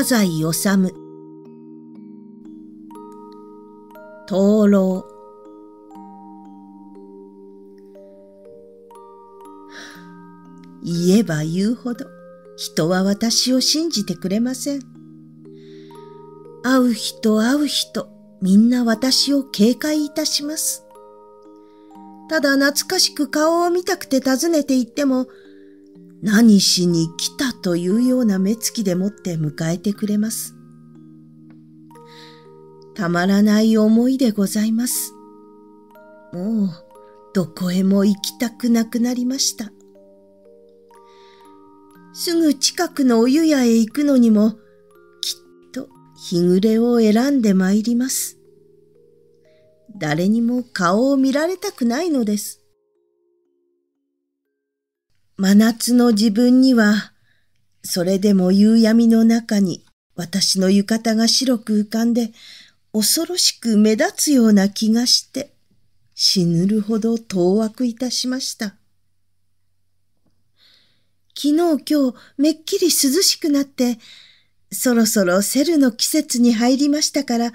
太宰治灯籠言えば言うほど人は私を信じてくれません。会う人会う人みんな私を警戒いたします。ただ懐かしく顔を見たくて訪ねて行っても何しに来たというような目つきでもって迎えてくれます。たまらない思いでございます。もう、どこへも行きたくなくなりました。すぐ近くのお湯屋へ行くのにも、きっと日暮れを選んで参ります。誰にも顔を見られたくないのです。真夏の自分には、それでも夕闇の中に私の浴衣が白く浮かんで、恐ろしく目立つような気がして、死ぬるほど当惑いたしました。昨日今日めっきり涼しくなって、そろそろセルの季節に入りましたから、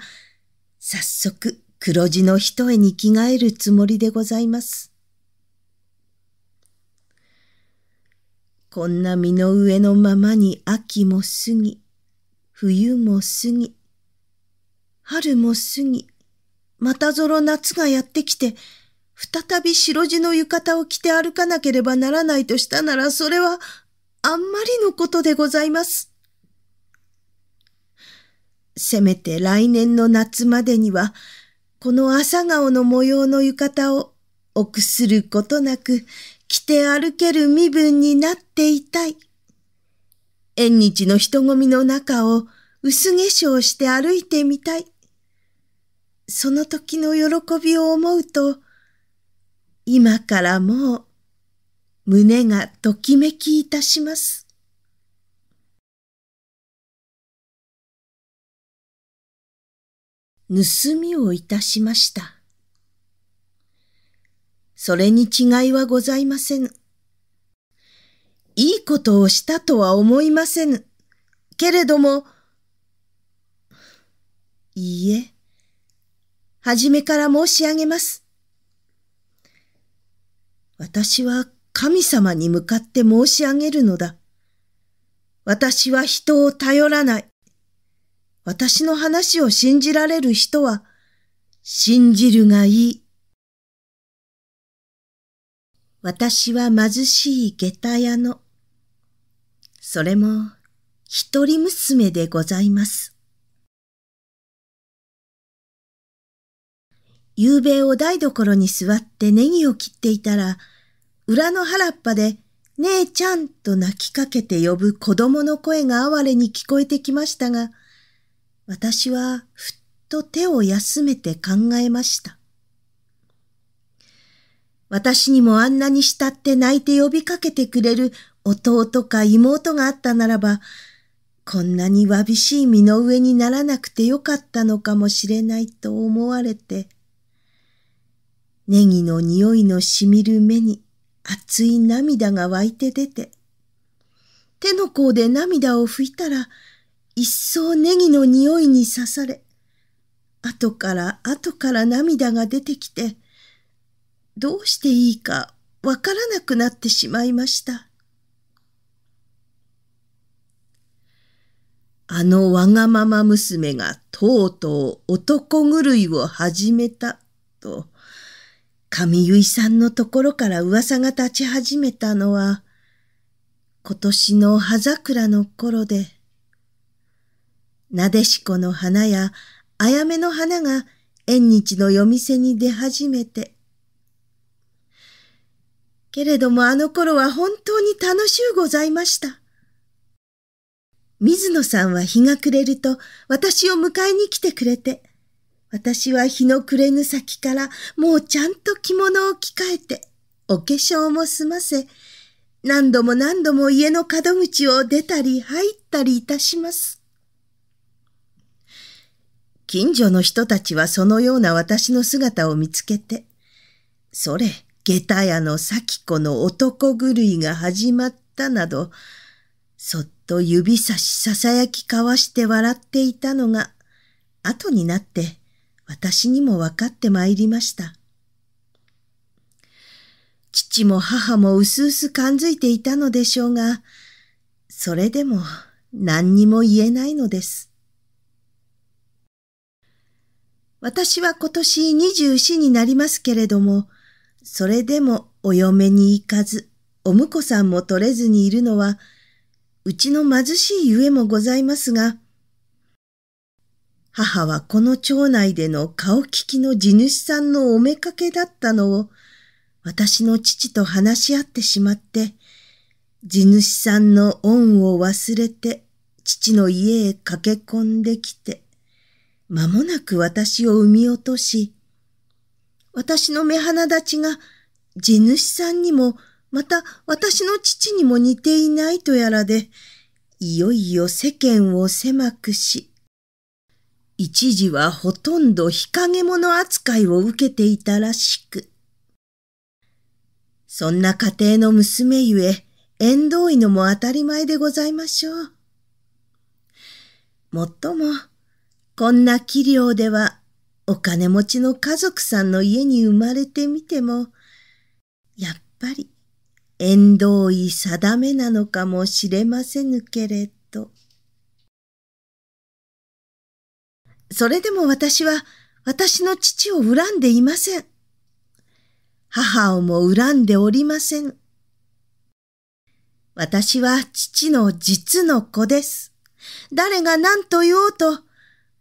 早速黒地の一重に着替えるつもりでございます。こんな身の上のままに秋も過ぎ、冬も過ぎ、春も過ぎ、またぞろ夏がやってきて、再び白地の浴衣を着て歩かなければならないとしたなら、それはあんまりのことでございます。せめて来年の夏までには、この朝顔の模様の浴衣を臆することなく、着て歩ける身分になっていたい。縁日の人混みの中を薄化粧して歩いてみたい。その時の喜びを思うと、今からもう胸がときめきいたします。盗みをいたしました。それに違いはございません。いいことをしたとは思いません。けれども、いいえ、はじめから申し上げます。私は神様に向かって申し上げるのだ。私は人を頼らない。私の話を信じられる人は、信じるがいい。私は貧しい下駄屋の、それも一人娘でございます。夕べお台所に座ってネギを切っていたら、裏の原っぱで、姉ちゃんと泣きかけて呼ぶ子供の声が哀れに聞こえてきましたが、私はふっと手を休めて考えました。私にもあんなに慕って泣いて呼びかけてくれる弟か妹があったならば、こんなにわびしい身の上にならなくてよかったのかもしれないと思われて、ネギの匂いのしみる目に熱い涙が湧いて出て、手の甲で涙を拭いたら、一層ネギの匂いに刺され、後から後から涙が出てきて、どうしていいかわからなくなってしまいました。あのわがまま娘がとうとう男狂いを始めたと、神結さんのところから噂が立ち始めたのは、今年の葉桜の頃で、なでしこの花やあやめの花が縁日の夜店に出始めて、けれどもあの頃は本当に楽しゅうございました。水野さんは日が暮れると私を迎えに来てくれて、私は日の暮れぬ先からもうちゃんと着物を着替えて、お化粧も済ませ、何度も何度も家の門口を出たり入ったりいたします。近所の人たちはそのような私の姿を見つけて、それ、下駄屋の咲子の男狂いが始まったなど、そっと指差し囁き交わして笑っていたのが、後になって私にも分かってまいりました。父も母もうすうす感づいていたのでしょうが、それでも何にも言えないのです。私は今年2四になりますけれども、それでもお嫁に行かず、お婿さんも取れずにいるのは、うちの貧しいゆえもございますが、母はこの町内での顔利きの地主さんのおめかけだったのを、私の父と話し合ってしまって、地主さんの恩を忘れて、父の家へ駆け込んできて、間もなく私を産み落とし、私の目鼻立ちが地主さんにも、また私の父にも似ていないとやらで、いよいよ世間を狭くし、一時はほとんど日陰者扱いを受けていたらしく。そんな家庭の娘ゆえ、縁遠いのも当たり前でございましょう。もっとも、こんな器量ではお金持ちの家族さんの家に生まれてみても、やっぱり縁遠い定めなのかもしれませぬけれど。それでも私は私の父を恨んでいません。母をも恨んでおりません。私は父の実の子です。誰が何と言おうと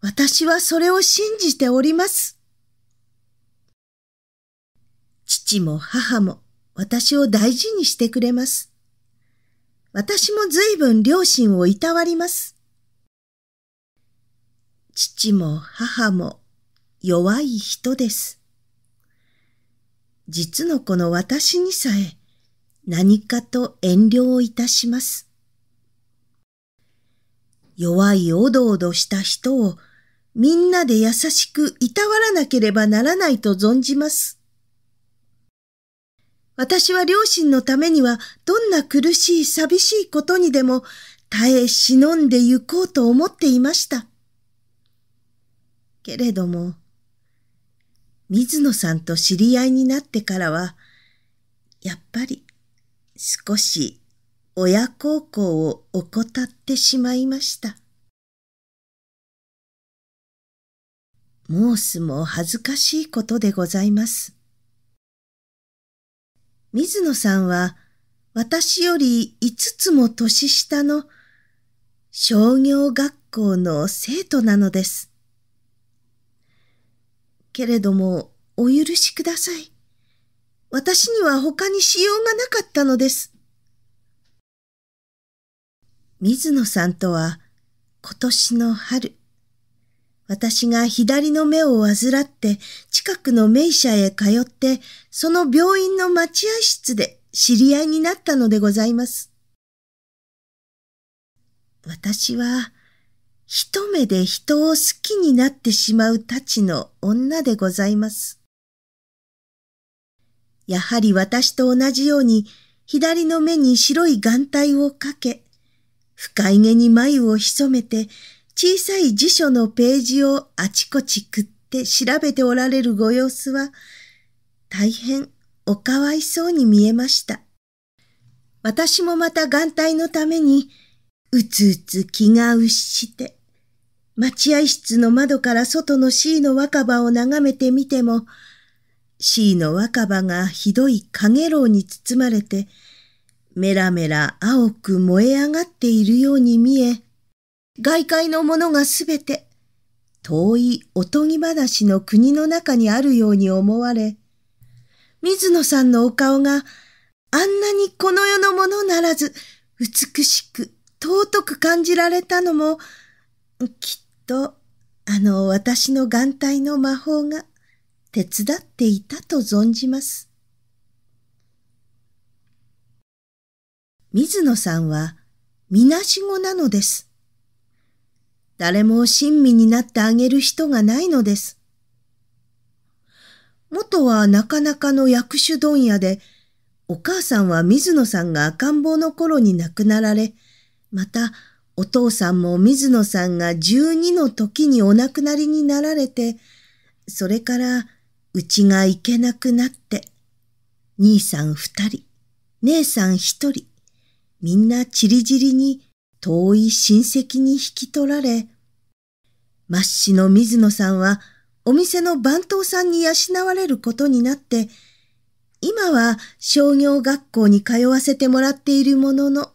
私はそれを信じております。父も母も私を大事にしてくれます。私も随分両親をいたわります。父も母も弱い人です。実の子の私にさえ何かと遠慮をいたします。弱いおどおどした人をみんなで優しくいたわらなければならないと存じます。私は両親のためにはどんな苦しい寂しいことにでも耐え忍んで行こうと思っていました。けれども、水野さんと知り合いになってからは、やっぱり少し親孝行を怠ってしまいました。モースも恥ずかしいことでございます。水野さんは私より5つも年下の商業学校の生徒なのです。けれどもお許しください。私には他にしようがなかったのです。水野さんとは今年の春、私が左の目を患って近くの名医者へ通って、その病院の待合室で知り合いになったのでございます。私は一目で人を好きになってしまうたちの女でございます。やはり私と同じように左の目に白い眼帯をかけ、深いげに眉を潜めて、小さい辞書のページをあちこち食って調べておられるご様子は、大変おかわいそうに見えました。私もまた眼帯のために、うつうつ気がうして、待合室の窓から外の C の若葉を眺めてみても、C の若葉がひどい影楼に包まれて、メラメラ青く燃え上がっているように見え、外界のものがすべて、遠いおとぎ話の国の中にあるように思われ、水野さんのお顔があんなにこの世のものならず美しく尊く感じられたのも、きっとあの私の眼帯の魔法が手伝っていたと存じます。水野さんはみなしごなのです。誰も親身になってあげる人がないのです。元はなかなかの薬種問屋で、お母さんは水野さんが赤ん坊の頃に亡くなられ、またお父さんも水野さんが12の時にお亡くなりになられて、それからうちが行けなくなって、兄さん二人、姉さん一人、みんなちりじりに遠い親戚に引き取られ、マッの水野さんはお店の番頭さんに養われることになって、今は商業学校に通わせてもらっているものの、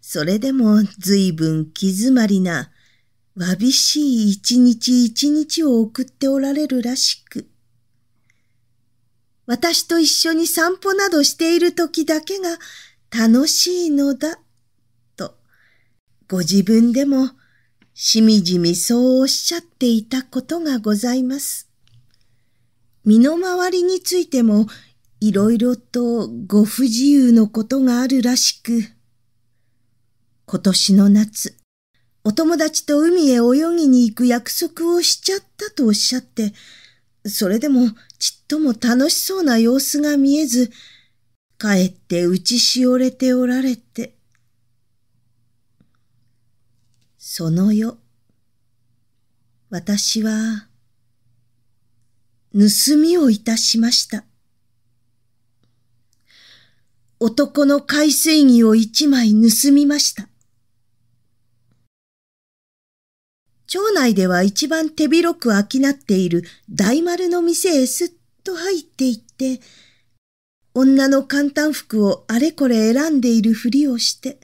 それでも随分気詰まりな、わびしい一日一日を送っておられるらしく、私と一緒に散歩などしている時だけが、楽しいのだ、と、ご自分でもしみじみそうおっしゃっていたことがございます。身の回りについてもいろいろとご不自由のことがあるらしく、今年の夏、お友達と海へ泳ぎに行く約束をしちゃったとおっしゃって、それでもちっとも楽しそうな様子が見えず、帰って打ちしおれておられて、その夜、私は、盗みをいたしました。男の海水着を一枚盗みました。町内では一番手広く商っている大丸の店へすっと入っていって、女の簡単服をあれこれ選んでいるふりをして、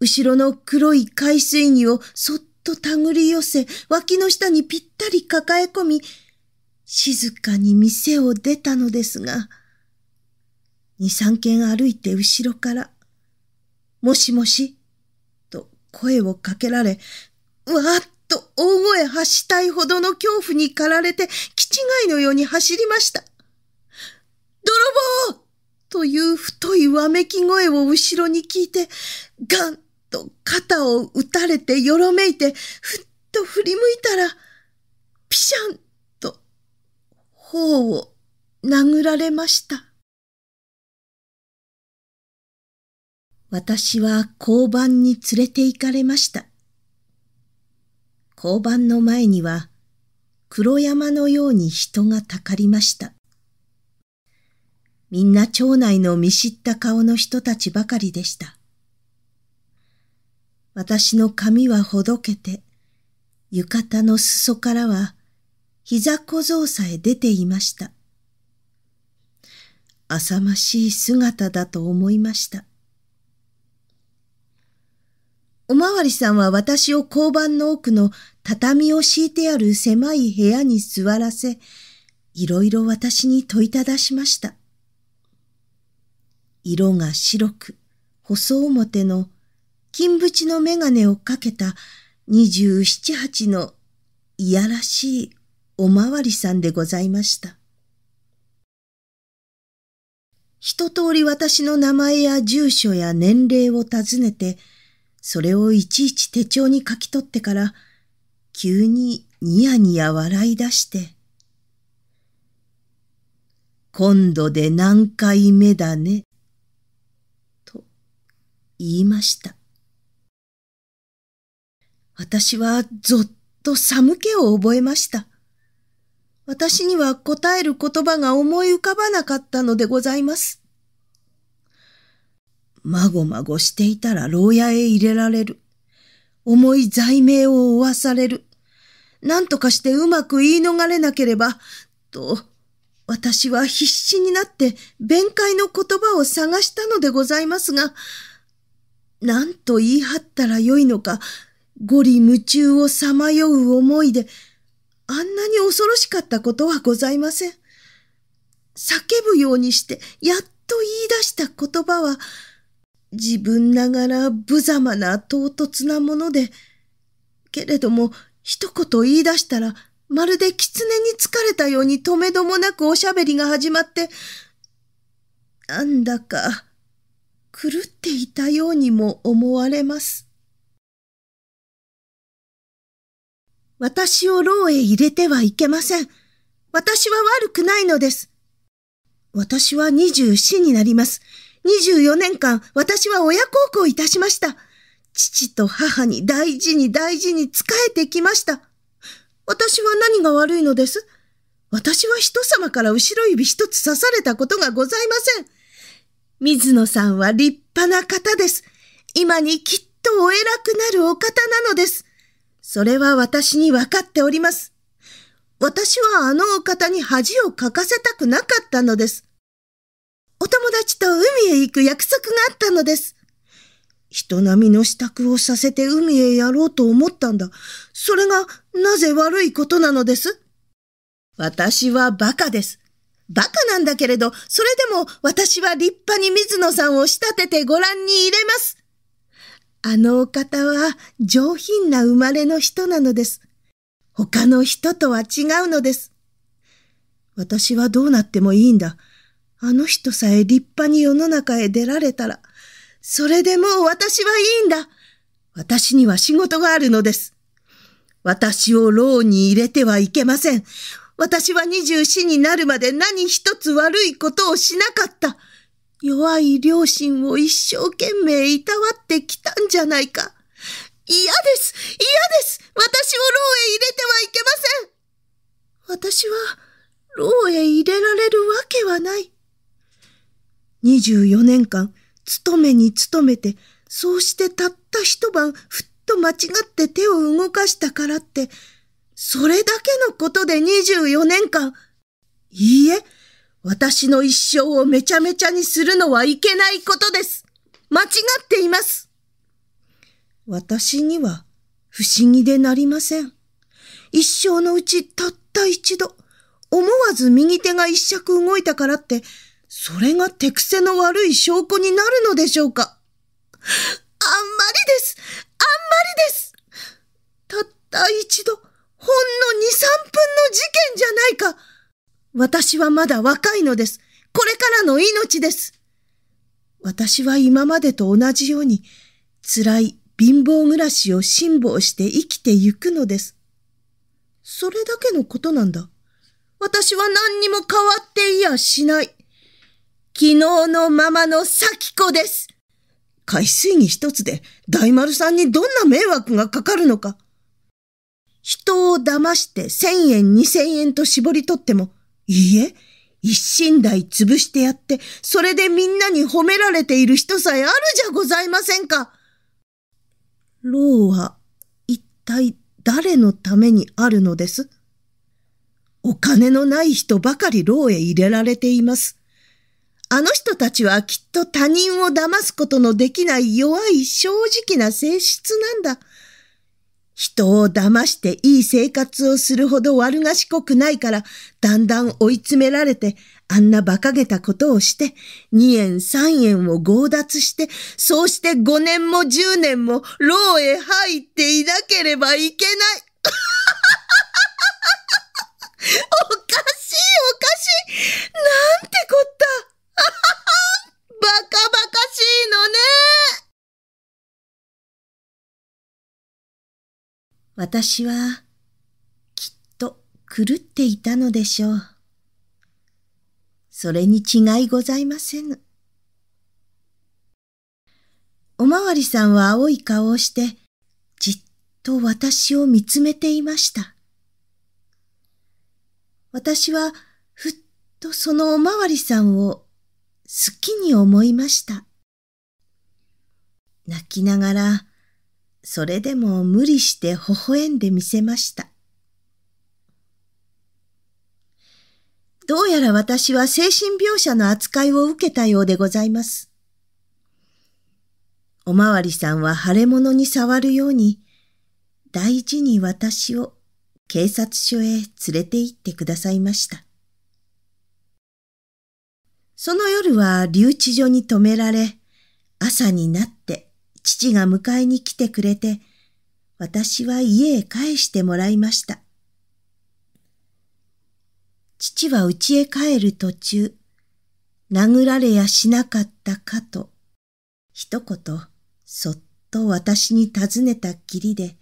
後ろの黒い海水着をそっと手繰り寄せ、脇の下にぴったり抱え込み、静かに店を出たのですが、二三軒歩いて後ろから、もしもし、と声をかけられ、わーっと大声発したいほどの恐怖に駆られて、気違いのように走りました。泥棒という太いわめき声を後ろに聞いて、ガンと肩を打たれてよろめいて、ふっと振り向いたら、ピシャンと、頬を殴られました。私は交番に連れて行かれました。交番の前には、黒山のように人がたかりました。みんな町内の見知った顔の人たちばかりでした。私の髪はほどけて、浴衣の裾からは膝小僧さえ出ていました。浅ましい姿だと思いました。おまわりさんは私を交番の奥の畳を敷いてある狭い部屋に座らせ、いろいろ私に問いただしました。色が白く、細表の金縁の眼鏡をかけた二十七八のいやらしいおまわりさんでございました。一通り私の名前や住所や年齢を尋ねて、それをいちいち手帳に書き取ってから、急にニヤニヤ笑い出して、今度で何回目だね、言いました。私はぞっと寒気を覚えました。私には答える言葉が思い浮かばなかったのでございます。まごまごしていたら牢屋へ入れられる。重い罪名を負わされる。何とかしてうまく言い逃れなければ、と、私は必死になって弁解の言葉を探したのでございますが、何と言い張ったらよいのか、五里夢中をさまよう思いで、あんなに恐ろしかったことはございません。叫ぶようにして、やっと言い出した言葉は、自分ながら無様な唐突なもので、けれども一言言い出したら、まるで狐に疲れたように止めどもなくおしゃべりが始まって、なんだか、狂っていたようにも思われます。私を牢へ入れてはいけません。私は悪くないのです。私は24になります。24年間、私は親孝行いたしました。父と母に大事に大事に仕えてきました。私は何が悪いのです私は人様から後ろ指一つ刺されたことがございません。水野さんは立派な方です。今にきっとお偉くなるお方なのです。それは私に分かっております。私はあのお方に恥をかかせたくなかったのです。お友達と海へ行く約束があったのです。人並みの支度をさせて海へやろうと思ったんだ。それがなぜ悪いことなのです私は馬鹿です。バカなんだけれど、それでも私は立派に水野さんを仕立ててご覧に入れます。あのお方は上品な生まれの人なのです。他の人とは違うのです。私はどうなってもいいんだ。あの人さえ立派に世の中へ出られたら、それでもう私はいいんだ。私には仕事があるのです。私を牢に入れてはいけません。私は二十四になるまで何一つ悪いことをしなかった。弱い両親を一生懸命いたわってきたんじゃないか。嫌です。嫌です。私を牢へ入れてはいけません。私は牢へ入れられるわけはない。二十四年間、勤めに勤めて、そうしてたった一晩、ふっと間違って手を動かしたからって、それだけのことで24年間、いいえ、私の一生をめちゃめちゃにするのはいけないことです。間違っています。私には不思議でなりません。一生のうちたった一度、思わず右手が一尺動いたからって、それが手癖の悪い証拠になるのでしょうか。あんまりです。あんまりです。たった一度、ほんの2、3分の事件じゃないか。私はまだ若いのです。これからの命です。私は今までと同じように、辛い貧乏暮らしを辛抱して生きてゆくのです。それだけのことなんだ。私は何にも変わっていやしない。昨日のままの咲子です。海水に一つで大丸さんにどんな迷惑がかかるのか。人を騙して千円二千円と絞り取っても、いいえ、一心代潰してやって、それでみんなに褒められている人さえあるじゃございませんか。老は一体誰のためにあるのですお金のない人ばかり牢へ入れられています。あの人たちはきっと他人を騙すことのできない弱い正直な性質なんだ。人を騙していい生活をするほど悪賢くないから、だんだん追い詰められて、あんな馬鹿げたことをして、2円3円を強奪して、そうして5年も10年も牢へ入っていなければいけない。おかしいおかしいなんてこと。私はきっと狂っていたのでしょう。それに違いございませぬ。おまわりさんは青い顔をして、じっと私を見つめていました。私はふっとそのおまわりさんを好きに思いました。泣きながら、それでも無理して微笑んでみせました。どうやら私は精神病者の扱いを受けたようでございます。おまわりさんは腫れ物に触るように、大事に私を警察署へ連れて行ってくださいました。その夜は留置所に止められ、朝になって父が迎えに来てくれて、私は家へ帰してもらいました。父は家へ帰る途中、殴られやしなかったかと、一言、そっと私に尋ねたきりで、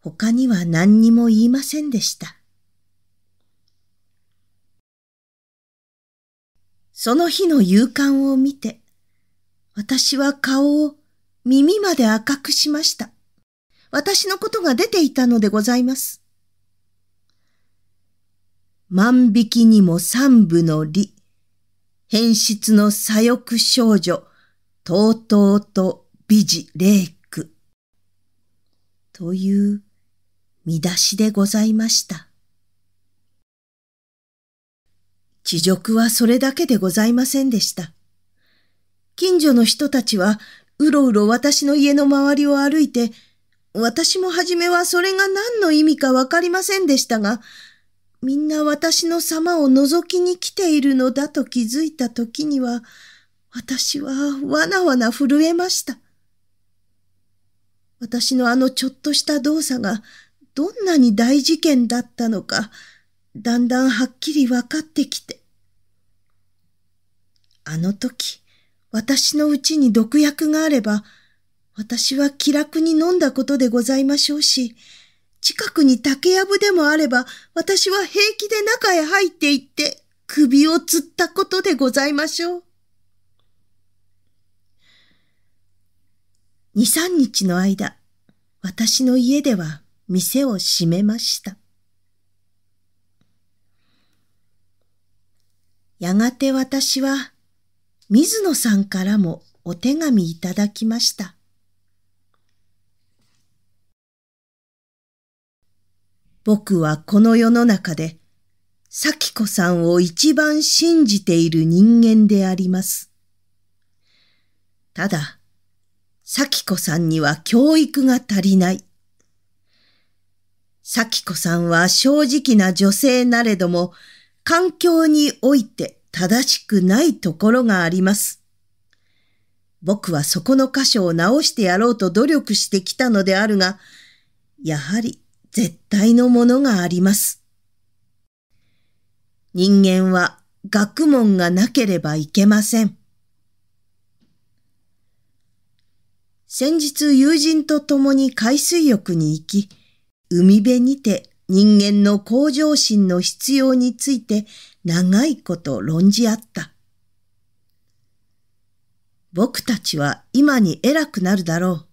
他には何にも言いませんでした。その日の夕刊を見て、私は顔を耳まで赤くしました。私のことが出ていたのでございます。万引きにも三部の理、変質の左翼少女、とうとうと美児霊句。という見出しでございました。地辱はそれだけでございませんでした。近所の人たちはうろうろ私の家の周りを歩いて、私も初めはそれが何の意味かわかりませんでしたが、みんな私の様を覗きに来ているのだと気づいた時には、私はわなわな震えました。私のあのちょっとした動作がどんなに大事件だったのか、だんだんはっきりわかってきて。あの時、私のうちに毒薬があれば、私は気楽に飲んだことでございましょうし、近くに竹やぶでもあれば、私は平気で中へ入っていって、首を吊ったことでございましょう。二三日の間、私の家では店を閉めました。やがて私は水野さんからもお手紙いただきました。僕はこの世の中で、咲子さんを一番信じている人間であります。ただ、咲子さんには教育が足りない。咲子さんは正直な女性なれども、環境において正しくないところがあります。僕はそこの箇所を直してやろうと努力してきたのであるが、やはり絶対のものがあります。人間は学問がなければいけません。先日友人と共に海水浴に行き、海辺にて人間の向上心の必要について長いこと論じ合った。僕たちは今に偉くなるだろう。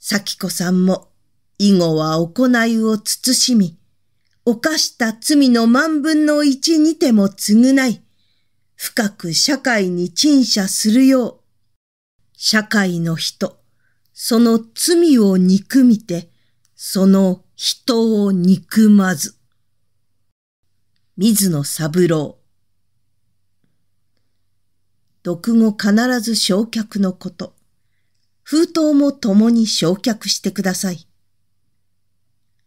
咲子さんも以後は行いを慎み、犯した罪の万分の一にても償い、深く社会に陳謝するよう、社会の人、その罪を憎みて、その人を憎まず。水野三郎。読後必ず焼却のこと。封筒も共に焼却してください。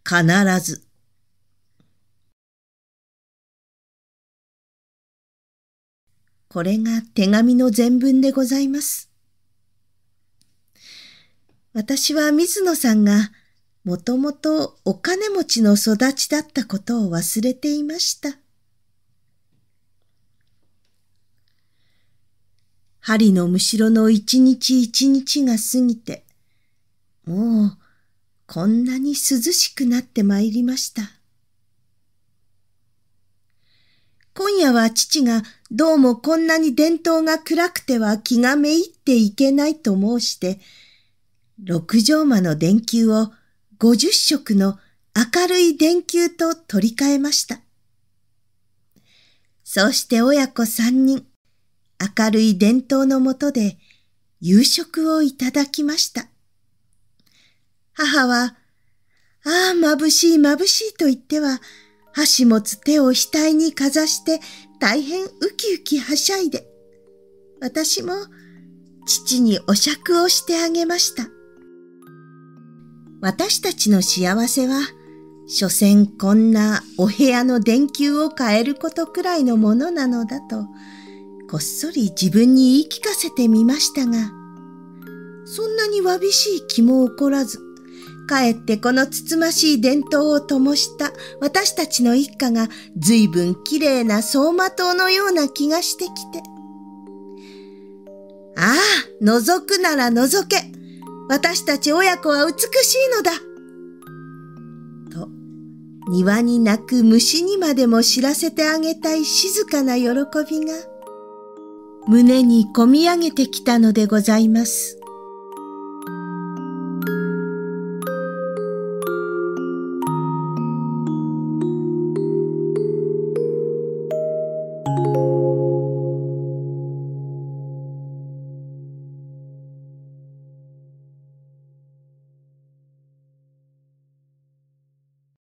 必ず。これが手紙の全文でございます。私は水野さんがもともとお金持ちの育ちだったことを忘れていました。針のむしろの一日一日が過ぎて、もうこんなに涼しくなってまいりました。今夜は父がどうもこんなに伝統が暗くては気がめいっていけないと申して、六畳間の電球を50色の明るい電球と取り替えました。そうして親子三人、明るい伝統のもとで夕食をいただきました。母は、ああ、眩しい眩しいと言っては、箸持つ手を額にかざして大変ウキウキはしゃいで、私も父にお酌をしてあげました。私たちの幸せは、所詮こんなお部屋の電球を変えることくらいのものなのだと、こっそり自分に言い聞かせてみましたが、そんなにわびしい気も起こらず、かえってこのつつましい伝統を灯した私たちの一家が随分綺麗な走馬灯のような気がしてきて。ああ、覗くなら覗け。私たち親子は美しいのだ。と、庭に鳴く虫にまでも知らせてあげたい静かな喜びが、胸にこみ上げてきたのでございます。